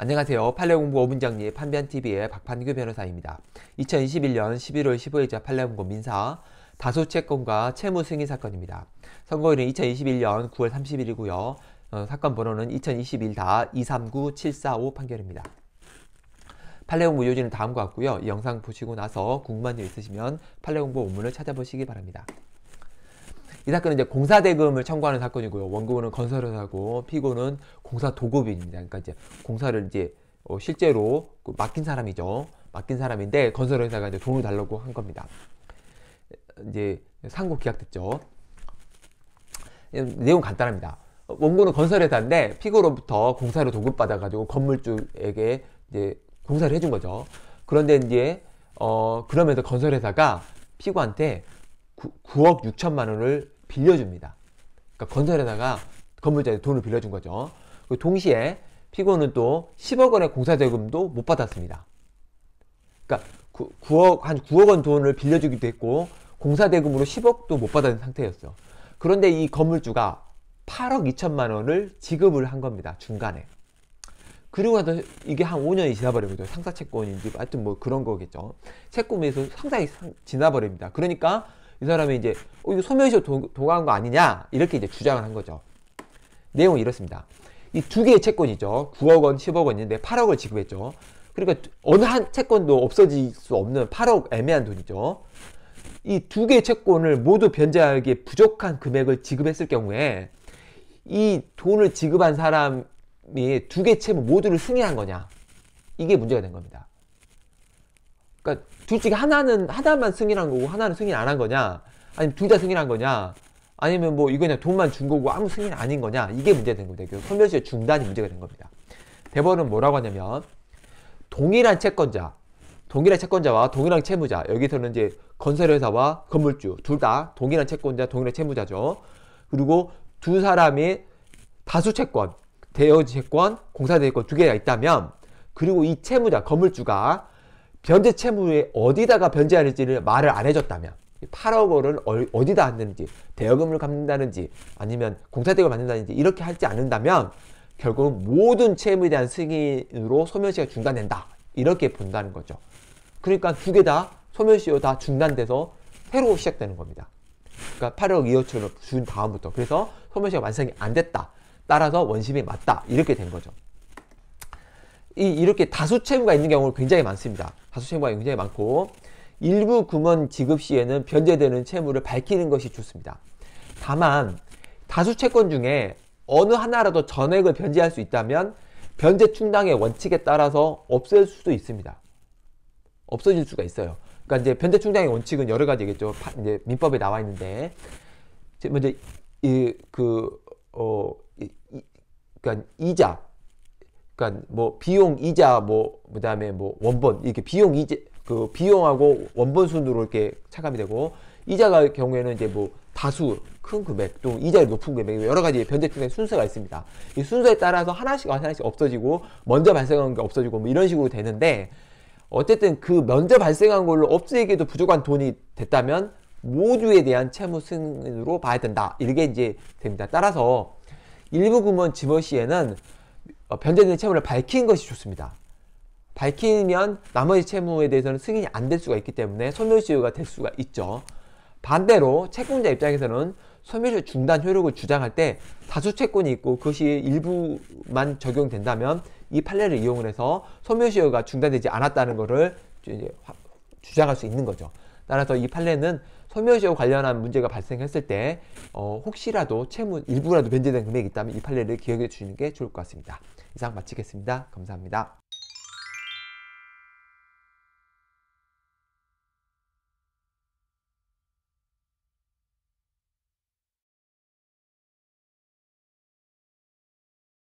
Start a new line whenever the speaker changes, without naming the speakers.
안녕하세요. 판례공부 5분정리 판변TV의 박판규 변호사입니다. 2021년 11월 15일자 판례공부 민사 다소채권과 채무승인 사건입니다. 선고일은 2021년 9월 30일이고요. 어, 사건 번호는 2021-239745 판결입니다. 판례공부 요지는 다음과 같고요. 영상 보시고 나서 궁금한 점 있으시면 판례공부 원문을 찾아보시기 바랍니다. 이 사건은 이제 공사 대금을 청구하는 사건이고요. 원고는 건설회사고 피고는 공사 도급인입니다. 그러니까 이제 공사를 이제 어, 실제로 그 맡긴 사람이죠. 맡긴 사람인데 건설회사가 이제 돈을 달라고 한 겁니다. 이제 상고 기각됐죠. 내용 간단합니다. 원고는 건설회사인데 피고로부터 공사를 도급받아가지고 건물주에게 이제 공사를 해준 거죠. 그런데 이제 어 그러면서 건설회사가 피고한테 9, 억 6천만 원을 빌려줍니다. 그러니까 건설에다가 건물자에 돈을 빌려준 거죠. 그 동시에 피고는 또 10억 원의 공사대금도 못 받았습니다. 그러니까 9, 9억 한 9억 원 돈을 빌려주기도 했고 공사대금으로 10억도 못 받은 상태였어요. 그런데 이 건물주가 8억 2천만 원을 지급을 한 겁니다. 중간에. 그리고 나서 이게 한 5년이 지나버린 거죠. 상사 채권인지 하여튼 뭐 그런 거겠죠. 채권에서 상당히 지나버립니다. 그러니까 이 사람이 이제 어, 이거 소멸시효 도가한거 아니냐 이렇게 이제 주장을 한 거죠. 내용은 이렇습니다. 이 두 개의 채권이죠. 9억 원, 10억 원 있는데 8억을 지급했죠. 그러니까 어느 한 채권도 없어질 수 없는 8억 애매한 돈이죠. 이 두 개의 채권을 모두 변제하기에 부족한 금액을 지급했을 경우에 이 돈을 지급한 사람이 두 개 채무 모두를 승인한 거냐. 이게 문제가 된 겁니다. 그러니까 둘 중에 하나는 하나만 승인한 거고 하나는 승인 안 한 거냐? 아니면 둘 다 승인한 거냐? 아니면 뭐 이거 그냥 돈만 준 거고 아무 승인 아닌 거냐? 이게 문제된 가 겁니다. 그 컨벤션의 중단이 문제가 된 겁니다. 대법원은 뭐라고 하냐면 동일한 채권자, 동일한 채권자와 동일한 채무자 여기서는 이제 건설회사와 건물주 둘 다 동일한 채권자, 동일한 채무자죠. 그리고 두 사람이 다수 채권, 대여 지 채권, 공사 대여권 두 개가 있다면 그리고 이 채무자 건물주가 변제 채무에 어디다가 변제하는지를 말을 안 해줬다면 8억 원을 어디다 안는지 대여금을 갚는다든지 아니면 공사대금 받는다든지 이렇게 하지 않는다면 결국은 모든 채무에 대한 승인으로 소멸시효가 중단된다 이렇게 본다는 거죠 그러니까 두 개 다 소멸시효 다 중단돼서 새로 시작되는 겁니다 그러니까 8억 2억천을준 다음부터 그래서 소멸시효가 완성이 안 됐다 따라서 원심이 맞다 이렇게 된 거죠 이, 이렇게 다수 채무가 있는 경우가 굉장히 많습니다. 다수 채무가 굉장히 많고 일부 금원 지급 시에는 변제되는 채무를 밝히는 것이 좋습니다. 다만 다수 채권 중에 어느 하나라도 전액을 변제할 수 있다면 변제 충당의 원칙에 따라서 없앨 수도 있습니다. 없어질 수가 있어요. 그러니까 이제 변제 충당의 원칙은 여러 가지겠죠. 이제 민법에 나와 있는데 먼저 이 그 어 이, 이, 그러니까 이자 그러니까 뭐 비용 이자 뭐 그다음에 뭐 원본 이렇게 비용 이자 그 비용하고 원본 순으로 이렇게 차감이 되고 이자가 경우에는 이제 뭐 다수 큰 금액 또 이자 높은 금액 여러 가지 변제증의 순서가 있습니다. 이 순서에 따라서 하나씩 하나씩 없어지고 먼저 발생한 게 없어지고 뭐 이런 식으로 되는데 어쨌든 그 먼저 발생한 걸로 업주에도 부족한 돈이 됐다면 모두에 대한 채무 승인으로 봐야 된다. 이게 이제 됩니다. 따라서 일부 금원 집어 시에는 어, 변제된 채무를 밝힌 것이 좋습니다. 밝히면 나머지 채무에 대해서는 승인이 안 될 수가 있기 때문에 소멸시효가 될 수가 있죠. 반대로 채권자 입장에서는 소멸시효 중단 효력을 주장할 때 다수 채권이 있고 그것이 일부만 적용된다면 이 판례를 이용 해서 소멸시효가 중단되지 않았다는 것을 주장할 수 있는 거죠. 따라서 이 판례는 소멸시효 관련한 문제가 발생했을 때 어, 혹시라도 채무 일부라도 변제된 금액이 있다면 이 판례를 기억해 주시는 게 좋을 것 같습니다. 이상 마치겠습니다. 감사합니다.